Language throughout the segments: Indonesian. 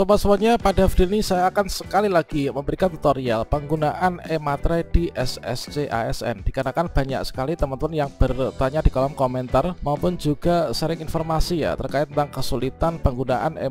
Sobat-sobatnya pada video ini saya akan sekali lagi memberikan tutorial penggunaan e di SSC ASN Dikarenakan banyak sekali teman-teman yang bertanya di kolom komentar maupun juga sering informasi ya terkait tentang kesulitan penggunaan e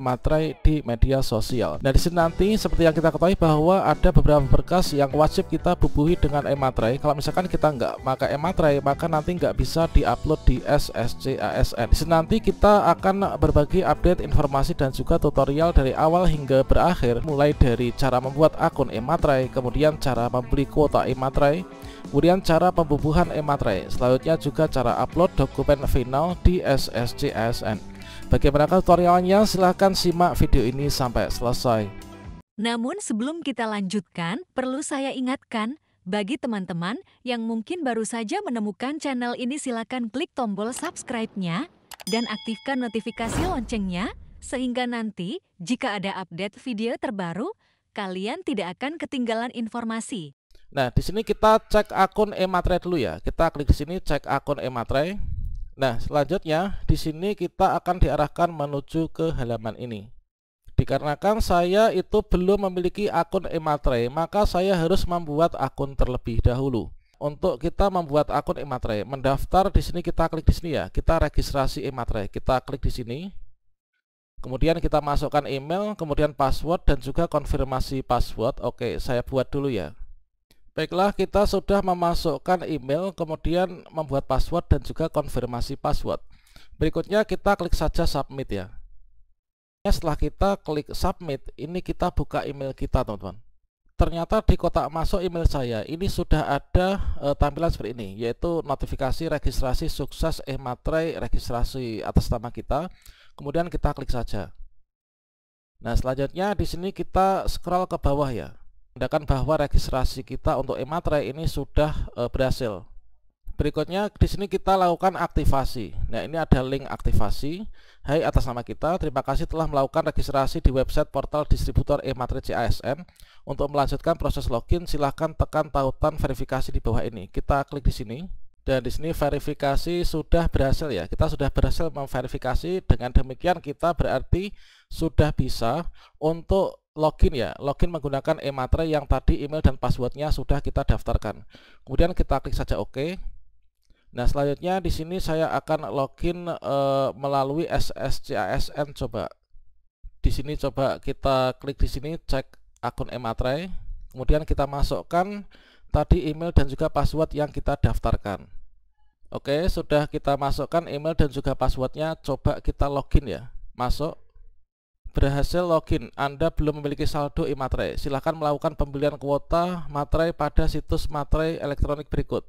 di media sosial Nah sini nanti seperti yang kita ketahui bahwa ada beberapa berkas yang wajib kita bubuhi dengan e Kalau misalkan kita nggak maka e maka nanti nggak bisa diupload di SSC ASN Disini nanti kita akan berbagi update informasi dan juga tutorial dari awal awal hingga berakhir mulai dari cara membuat akun ematrai, kemudian cara membeli kuota ematrai, kemudian cara pembubuhan ematrai, selanjutnya juga cara upload dokumen final di SSCSN. bagaimana tutorialnya? Silahkan simak video ini sampai selesai. Namun sebelum kita lanjutkan, perlu saya ingatkan, bagi teman-teman yang mungkin baru saja menemukan channel ini silahkan klik tombol subscribe-nya dan aktifkan notifikasi loncengnya sehingga nanti jika ada update video terbaru, kalian tidak akan ketinggalan informasi. Nah, di sini kita cek akun Ematre dulu ya. Kita klik di sini cek akun Ematre. Nah, selanjutnya di sini kita akan diarahkan menuju ke halaman ini. Dikarenakan saya itu belum memiliki akun Ematre, maka saya harus membuat akun terlebih dahulu untuk kita membuat akun Ematre. Mendaftar di sini kita klik di sini ya. Kita registrasi Ematre. Kita klik di sini. Kemudian kita masukkan email, kemudian password dan juga konfirmasi password. Oke, saya buat dulu ya. Baiklah, kita sudah memasukkan email, kemudian membuat password dan juga konfirmasi password. Berikutnya kita klik saja submit ya. ya setelah kita klik submit, ini kita buka email kita, teman-teman. Ternyata di kotak masuk email saya ini sudah ada e, tampilan seperti ini, yaitu notifikasi registrasi sukses e-materai registrasi atas nama kita Kemudian kita klik saja. Nah, selanjutnya di sini kita scroll ke bawah ya. Tandakan bahwa registrasi kita untuk e matre ini sudah e, berhasil. Berikutnya di sini kita lakukan aktivasi. Nah, ini ada link aktivasi. Hai atas nama kita, terima kasih telah melakukan registrasi di website portal distributor e matre CASN. Untuk melanjutkan proses login, silahkan tekan tautan verifikasi di bawah ini. Kita klik di sini dan di sini verifikasi sudah berhasil ya kita sudah berhasil memverifikasi dengan demikian kita berarti sudah bisa untuk login ya login menggunakan e-materai yang tadi email dan passwordnya sudah kita daftarkan kemudian kita klik saja OK nah selanjutnya di sini saya akan login e, melalui SSCASN coba di sini coba kita klik di sini cek akun e-materai kemudian kita masukkan tadi email dan juga password yang kita daftarkan Oke, sudah kita masukkan email dan juga passwordnya. Coba kita login ya. Masuk. Berhasil login. Anda belum memiliki saldo e matre Silakan melakukan pembelian kuota matre pada situs matre elektronik berikut,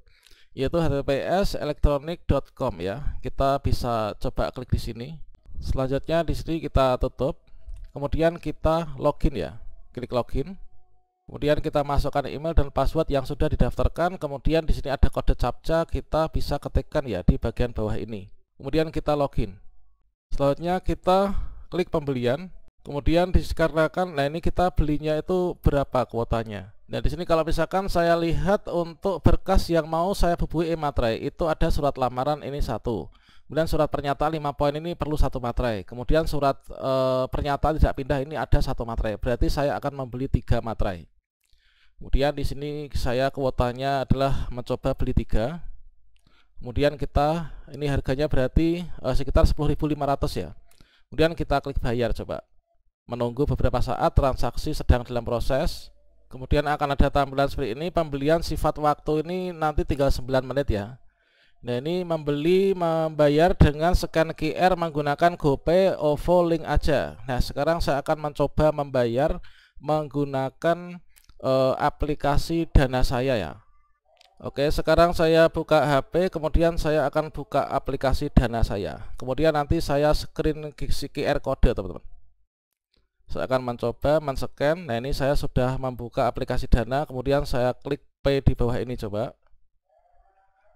yaitu https://elektronik.com ya. Kita bisa coba klik di sini. Selanjutnya di sini kita tutup. Kemudian kita login ya. Klik login. Kemudian kita masukkan email dan password yang sudah didaftarkan. Kemudian di sini ada kode CAPTCHA kita bisa ketikkan ya di bagian bawah ini. Kemudian kita login. Selanjutnya kita klik pembelian. Kemudian disekarakan, nah ini kita belinya itu berapa kuotanya. Nah di sini kalau misalkan saya lihat untuk berkas yang mau saya bubui e matrai itu ada surat lamaran ini satu. Kemudian surat pernyataan 5 poin ini perlu satu materai. Kemudian surat e, pernyataan tidak pindah ini ada satu materai. Berarti saya akan membeli tiga materai. Kemudian di sini saya kuotanya adalah mencoba beli tiga. Kemudian kita ini harganya berarti uh, sekitar 10.500 ya. Kemudian kita klik bayar coba. Menunggu beberapa saat transaksi sedang dalam proses. Kemudian akan ada tampilan seperti ini pembelian sifat waktu ini nanti tinggal 9 menit ya. Nah ini membeli membayar dengan scan QR menggunakan GoPay OVO link aja. Nah sekarang saya akan mencoba membayar menggunakan uh, aplikasi dana saya ya Oke sekarang saya buka HP kemudian saya akan buka aplikasi dana saya kemudian nanti saya screen QR kode teman-teman saya akan mencoba men-scan nah ini saya sudah membuka aplikasi dana kemudian saya klik pay di bawah ini coba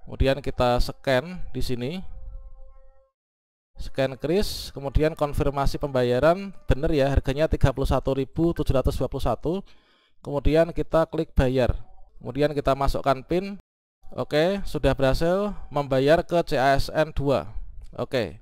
kemudian kita scan di sini scan kris kemudian konfirmasi pembayaran benar ya harganya 31.721 kemudian kita klik bayar kemudian kita masukkan PIN Oke, sudah berhasil membayar ke CASN 2. Oke.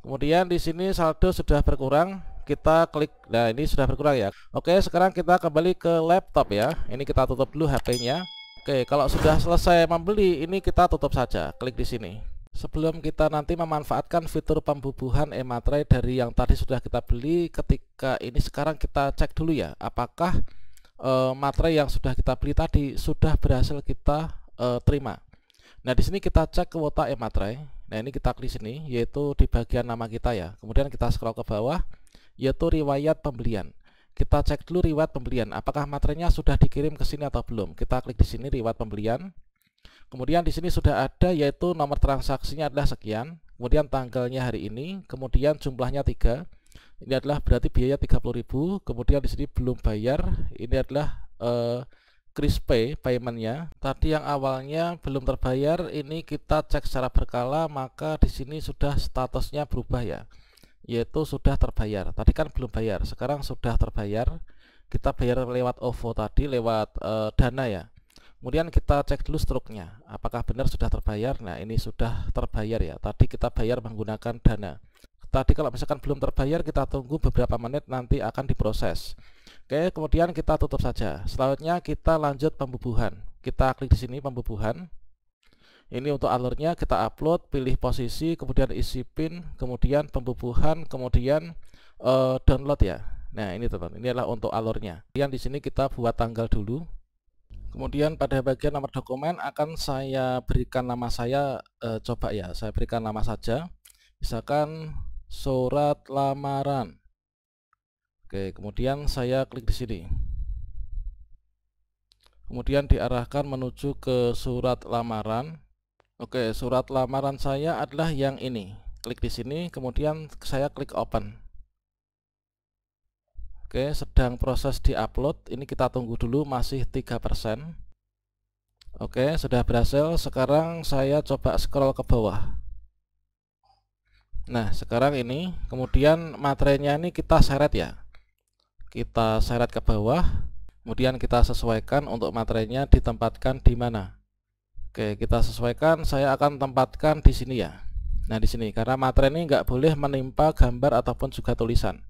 Kemudian di sini saldo sudah berkurang, kita klik. Nah, ini sudah berkurang ya. Oke, sekarang kita kembali ke laptop ya. Ini kita tutup dulu HP-nya. Oke, kalau sudah selesai membeli, ini kita tutup saja. Klik di sini. Sebelum kita nanti memanfaatkan fitur pembubuhan e dari yang tadi sudah kita beli, ketika ini sekarang kita cek dulu ya, apakah uh, materai yang sudah kita beli tadi sudah berhasil kita uh, terima. Nah, di sini kita cek kuota e-materai. Nah, ini kita klik sini yaitu di bagian nama kita ya. Kemudian kita scroll ke bawah yaitu riwayat pembelian. Kita cek dulu riwayat pembelian apakah materainya sudah dikirim ke sini atau belum. Kita klik di sini riwayat pembelian. Kemudian di sini sudah ada yaitu nomor transaksinya adalah sekian, kemudian tanggalnya hari ini, kemudian jumlahnya tiga ini adalah berarti biaya 30.000 kemudian di sini belum bayar ini adalah eh, pay paymentnya tadi yang awalnya belum terbayar ini kita cek secara berkala maka di sini sudah statusnya berubah ya yaitu sudah terbayar tadi kan belum bayar sekarang sudah terbayar kita bayar lewat OVO tadi lewat eh, dana ya kemudian kita cek dulu struknya apakah benar sudah terbayar nah ini sudah terbayar ya tadi kita bayar menggunakan dana tadi kalau misalkan belum terbayar kita tunggu beberapa menit nanti akan diproses oke kemudian kita tutup saja selanjutnya kita lanjut pembubuhan kita klik di sini pembubuhan ini untuk alurnya kita upload pilih posisi kemudian isi pin kemudian pembubuhan kemudian uh, download ya nah ini teman ini adalah untuk alurnya Yang di sini kita buat tanggal dulu kemudian pada bagian nomor dokumen akan saya berikan nama saya e, coba ya saya berikan nama saja misalkan surat lamaran. Oke, kemudian saya klik di sini. Kemudian diarahkan menuju ke surat lamaran. Oke, surat lamaran saya adalah yang ini. Klik di sini, kemudian saya klik open. Oke, sedang proses di-upload. Ini kita tunggu dulu masih 3%. Oke, sudah berhasil. Sekarang saya coba scroll ke bawah. Nah sekarang ini kemudian materainya ini kita seret ya kita seret ke bawah kemudian kita sesuaikan untuk materainya ditempatkan di mana Oke kita sesuaikan saya akan tempatkan di sini ya Nah di sini karena materi ini nggak boleh menimpa gambar ataupun juga tulisan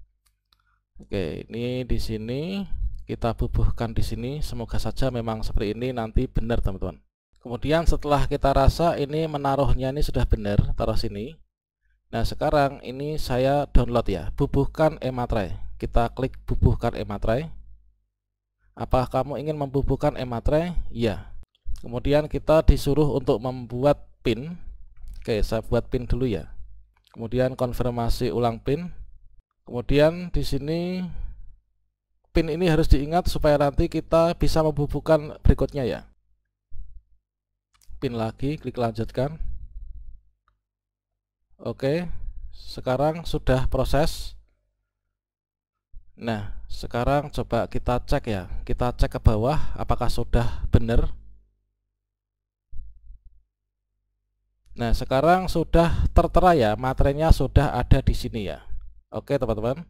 Oke ini di sini kita bubuhkan di sini semoga saja memang seperti ini nanti benar teman-teman Kemudian setelah kita rasa ini menaruhnya ini sudah benar taruh sini Nah sekarang ini saya download ya Bubuhkan e-matrai Kita klik bubuhkan e-matrai Apakah kamu ingin membubuhkan e-matrai? Iya Kemudian kita disuruh untuk membuat pin Oke saya buat pin dulu ya Kemudian konfirmasi ulang pin Kemudian di sini pin ini harus diingat supaya nanti kita bisa membubuhkan berikutnya ya pin lagi klik lanjutkan Oke, sekarang sudah proses. Nah, sekarang coba kita cek ya. Kita cek ke bawah apakah sudah benar. Nah, sekarang sudah tertera ya, materinya sudah ada di sini ya. Oke, teman-teman.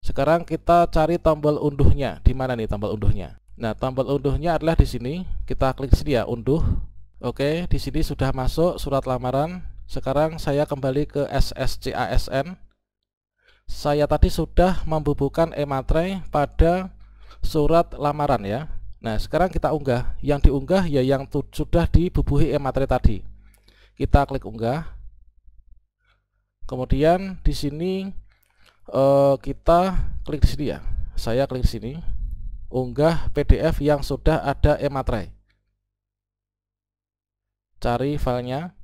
Sekarang kita cari tombol unduhnya. Di mana nih tombol unduhnya? Nah, tombol unduhnya adalah di sini. Kita klik sini ya, unduh. Oke, di sini sudah masuk surat lamaran sekarang saya kembali ke SSCASN. Saya tadi sudah membubuhkan e-materai pada surat lamaran ya. Nah, sekarang kita unggah. Yang diunggah ya yang sudah dibubuhi e-materai tadi. Kita klik unggah. Kemudian di sini eh, kita klik di sini ya. Saya klik di sini. Unggah PDF yang sudah ada e-materai. Cari filenya.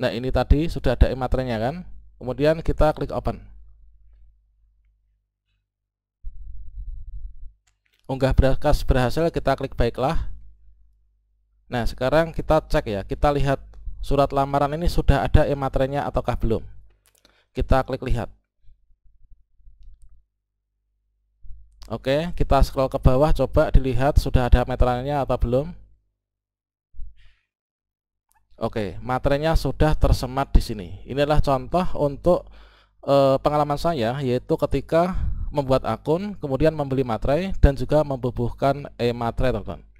Nah ini tadi sudah ada ematerainya kan. Kemudian kita klik open. Unggah berkas berhasil kita klik baiklah. Nah sekarang kita cek ya. Kita lihat surat lamaran ini sudah ada ematerainya ataukah belum. Kita klik lihat. Oke, kita scroll ke bawah coba dilihat sudah ada meterannya atau belum. Oke, materinya sudah tersemat di sini. Inilah contoh untuk e, pengalaman saya yaitu ketika membuat akun, kemudian membeli materai dan juga membubuhkan e-materai, teman-teman.